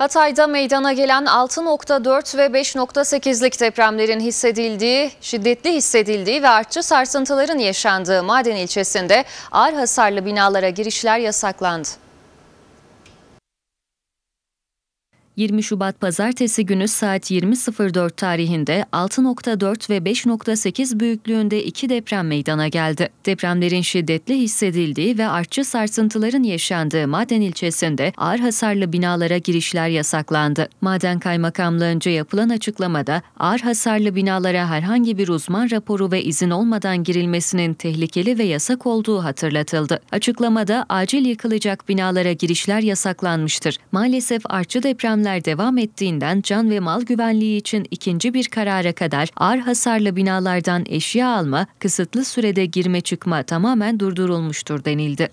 Hatay'da meydana gelen 6.4 ve 5.8'lik depremlerin hissedildiği, şiddetli hissedildiği ve artçı sarsıntıların yaşandığı Maden ilçesinde ağır hasarlı binalara girişler yasaklandı. 20 Şubat Pazartesi günü saat 20.04 tarihinde 6.4 ve 5.8 büyüklüğünde iki deprem meydana geldi. Depremlerin şiddetli hissedildiği ve artçı sarsıntıların yaşandığı Maden ilçesinde ağır hasarlı binalara girişler yasaklandı. Maden Kaymakamlığınca yapılan açıklamada ağır hasarlı binalara herhangi bir uzman raporu ve izin olmadan girilmesinin tehlikeli ve yasak olduğu hatırlatıldı. Açıklamada acil yıkılacak binalara girişler yasaklanmıştır. Maalesef artçı depremler işlemler devam ettiğinden can ve mal güvenliği için ikinci bir karara kadar ağır hasarlı binalardan eşya alma, kısıtlı sürede girme çıkma tamamen durdurulmuştur denildi.